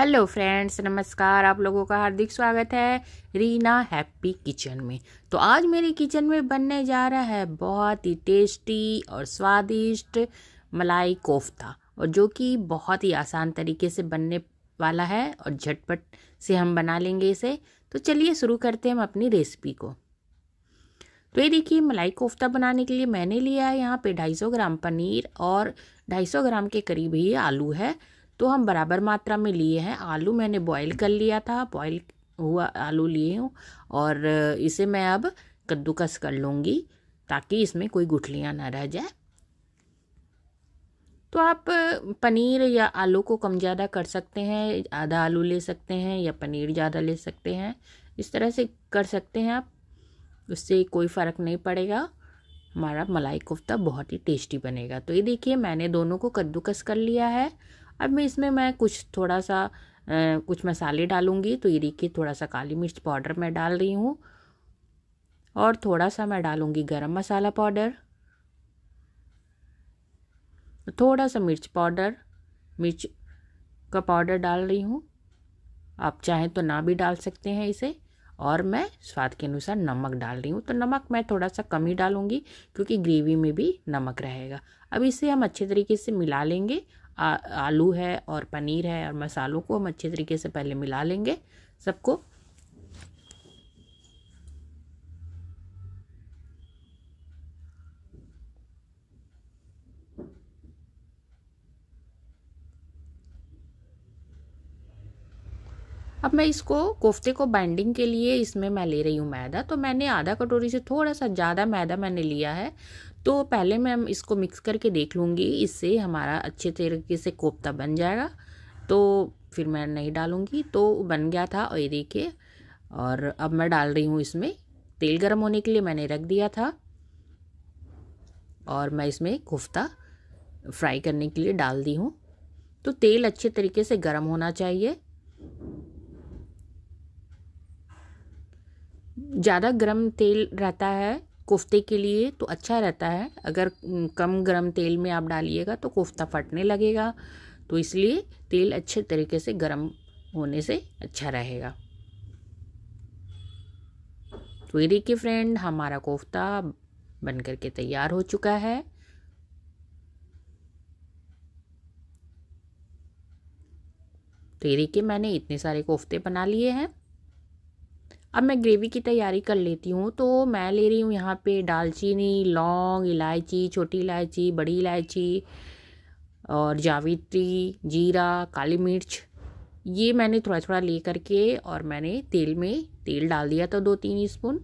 hello friends नमस्कार आप लोगों का हार्दिक स्वागत है रीना हैप्पी किचन में तो आज मेरे किचन में बनने जा रहा है बहुत ही टेस्टी और स्वादिष्ट मलाई कोफ्ता और जो कि बहुत ही आसान तरीके से बनने वाला है और झटपट से हम बना लेंगे इसे तो चलिए शुरू करते हैं हम अपनी रेसिपी को तो ये देखिए मलाई कोफ्ता बनाने के लिए मैंने लिया है यहाँ पे 250 ग्राम पनीर और 250 ग्राम के करीब ही आलू है तो हम बराबर मात्रा में लिए हैं आलू मैंने बॉईल कर लिया था बॉईल हुआ आलू लिए हूँ और इसे मैं अब कद्दूकस कर लूँगी ताकि इसमें कोई गुठलियाँ ना रह जाए तो आप पनीर या आलू को कम ज़्यादा कर सकते हैं आधा आलू ले सकते हैं या पनीर ज़्यादा ले सकते हैं इस तरह से कर सकते हैं आप उससे कोई फ़र्क नहीं पड़ेगा हमारा मलाई कोफ्ता बहुत ही टेस्टी बनेगा तो ये देखिए मैंने दोनों को कद्दूकस कर लिया है अब मैं इसमें मैं कुछ थोड़ा सा आ, कुछ मसाले डालूँगी तो ये देखिए थोड़ा सा काली मिर्च पाउडर मैं डाल रही हूँ और थोड़ा सा मैं डालूँगी गरम मसाला पाउडर थोड़ा सा मिर्च पाउडर मिर्च का पाउडर डाल रही हूँ आप चाहें तो ना भी डाल सकते हैं इसे और मैं स्वाद के अनुसार नमक डाल रही हूँ तो नमक मैं थोड़ा सा कम ही डालूँगी क्योंकि ग्रेवी में भी नमक रहेगा अब इसे हम अच्छे तरीके से मिला लेंगे आ, आलू है और पनीर है और मसालों को हम अच्छे तरीके से पहले मिला लेंगे सबको अब मैं इसको कोफ्ते को बाइंडिंग के लिए इसमें मैं ले रही हूँ मैदा तो मैंने आधा कटोरी से थोड़ा सा ज़्यादा मैदा मैंने लिया है तो पहले मैं इसको मिक्स करके देख लूँगी इससे हमारा अच्छे तरीके से कोफ्ता बन जाएगा तो फिर मैं नहीं डालूँगी तो बन गया था और ये देखिए और अब मैं डाल रही हूँ इसमें तेल गर्म होने के लिए मैंने रख दिया था और मैं इसमें कोफ्ता फ्राई करने के लिए डाल दी हूँ तो तेल अच्छे तरीके से गर्म होना चाहिए ज़्यादा गर्म तेल रहता है कोफ्ते के लिए तो अच्छा रहता है अगर कम गर्म तेल में आप डालिएगा तो कोफ्ता फटने लगेगा तो इसलिए तेल अच्छे तरीके से गर्म होने से अच्छा रहेगा तो ये देखिए फ्रेंड हमारा कोफ्ता बन करके तैयार हो चुका है तो ये देखिए मैंने इतने सारे कोफ्ते बना लिए हैं अब मैं ग्रेवी की तैयारी कर लेती हूँ तो मैं ले रही हूँ यहाँ पे दालचीनी लौंग इलायची छोटी इलायची बड़ी इलायची और जावित्री जीरा काली मिर्च ये मैंने थोड़ा थोड़ा ले करके और मैंने तेल में तेल डाल दिया था दो तीन स्पून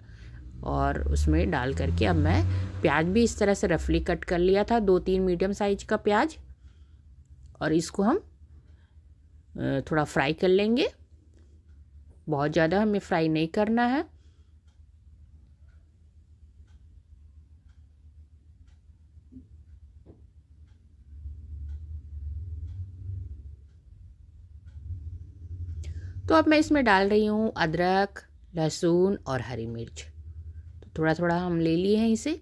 और उसमें डाल करके अब मैं प्याज भी इस तरह से रफली कट कर लिया था दो तीन मीडियम साइज का प्याज और इसको हम थोड़ा फ्राई कर लेंगे बहुत ज़्यादा हमें फ्राई नहीं करना है तो अब मैं इसमें डाल रही हूँ अदरक लहसुन और हरी मिर्च तो थोड़ा थोड़ा हम ले लिए हैं इसे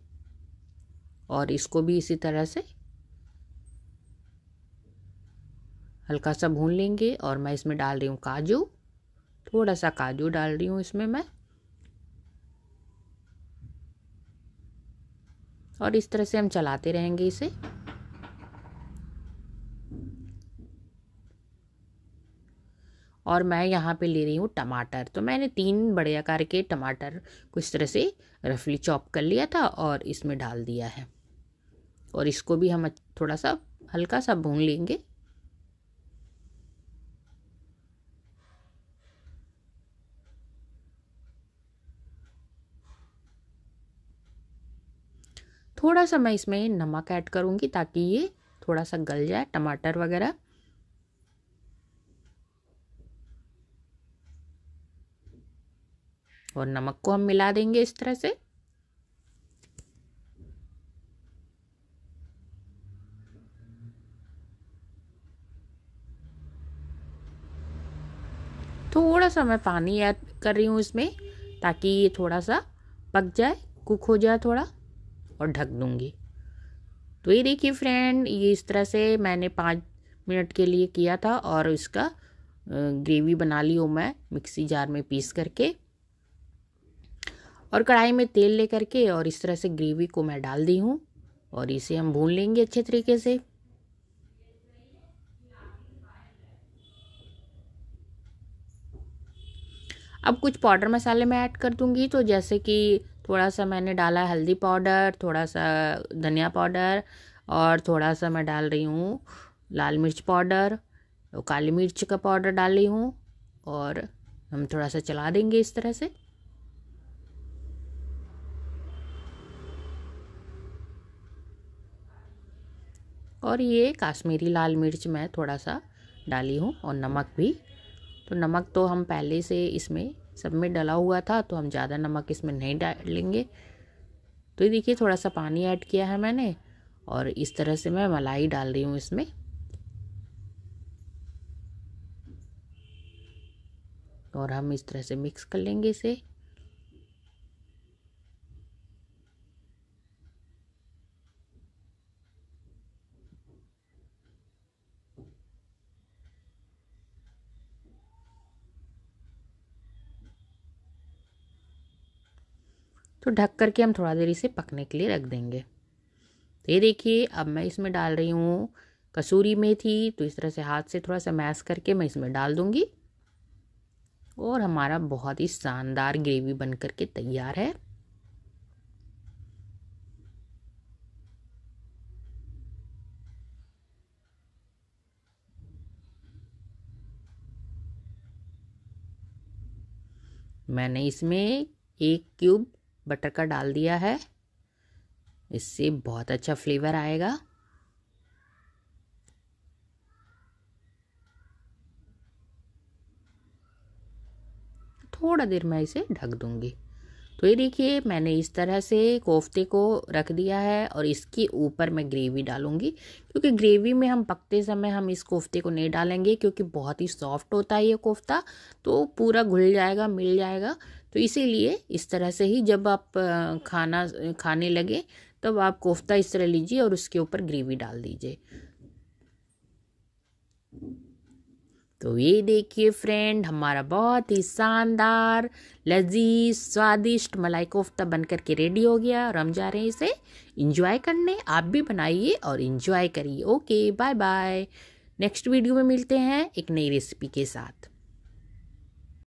और इसको भी इसी तरह से हल्का सा भून लेंगे और मैं इसमें डाल रही हूँ काजू थोड़ा सा काजू डाल रही हूँ इसमें मैं और इस तरह से हम चलाते रहेंगे इसे और मैं यहाँ पे ले रही हूँ टमाटर तो मैंने तीन बड़े आकार के टमाटर को इस तरह से रफली चॉप कर लिया था और इसमें डाल दिया है और इसको भी हम थोड़ा सा हल्का सा भून लेंगे थोड़ा सा मैं इसमें नमक ऐड करूँगी ताकि ये थोड़ा सा गल जाए टमाटर वगैरह और नमक को हम मिला देंगे इस तरह से थोड़ा सा मैं पानी ऐड कर रही हूँ इसमें ताकि ये थोड़ा सा पक जाए कुक हो जाए थोड़ा और ढक दूँगी तो ये देखिए फ्रेंड ये इस तरह से मैंने पाँच मिनट के लिए किया था और इसका ग्रेवी बना ली हूँ मैं मिक्सी जार में पीस करके और कढ़ाई में तेल ले करके और इस तरह से ग्रेवी को मैं डाल दी हूँ और इसे हम भून लेंगे अच्छे तरीके से अब कुछ पाउडर मसाले मैं ऐड कर दूंगी तो जैसे कि थोड़ा सा मैंने डाला हल्दी पाउडर थोड़ा सा धनिया पाउडर और थोड़ा सा मैं डाल रही हूँ लाल मिर्च पाउडर और काली मिर्च का पाउडर डाल रही हूँ और हम थोड़ा सा चला देंगे इस तरह से और ये काश्मीरी लाल मिर्च मैं थोड़ा सा डाली हूँ और नमक भी तो नमक तो हम पहले से इसमें सब में डला हुआ था तो हम ज़्यादा नमक इसमें नहीं डालेंगे तो ये देखिए थोड़ा सा पानी ऐड किया है मैंने और इस तरह से मैं मलाई डाल रही हूँ इसमें और हम इस तरह से मिक्स कर लेंगे इसे तो ढक करके हम थोड़ा देर इसे पकने के लिए रख देंगे तो ये देखिए अब मैं इसमें डाल रही हूँ कसूरी मेथी तो इस तरह से हाथ से थोड़ा सा मैश करके मैं इसमें डाल दूँगी और हमारा बहुत ही शानदार ग्रेवी बन करके तैयार है मैंने इसमें एक क्यूब बटर का डाल दिया है इससे बहुत अच्छा फ्लेवर आएगा थोड़ा देर मैं इसे ढक दूंगी तो ये देखिए मैंने इस तरह से कोफ्ते को रख दिया है और इसके ऊपर मैं ग्रेवी डालूंगी क्योंकि ग्रेवी में हम पकते समय हम इस कोफ्ते को नहीं डालेंगे क्योंकि बहुत ही सॉफ्ट होता है ये कोफ्ता तो पूरा घुल जाएगा मिल जाएगा तो इसीलिए इस तरह से ही जब आप खाना खाने लगे तब आप कोफ्ता इस तरह लीजिए और उसके ऊपर ग्रेवी डाल दीजिए तो ये देखिए फ्रेंड हमारा बहुत ही शानदार लजीज स्वादिष्ट मलाई कोफ्ता बन करके के रेडी हो गया और हम जा रहे हैं इसे इंजॉय करने आप भी बनाइए और इंजॉय करिए okay bye bye next video में मिलते हैं एक नई रेसिपी के साथ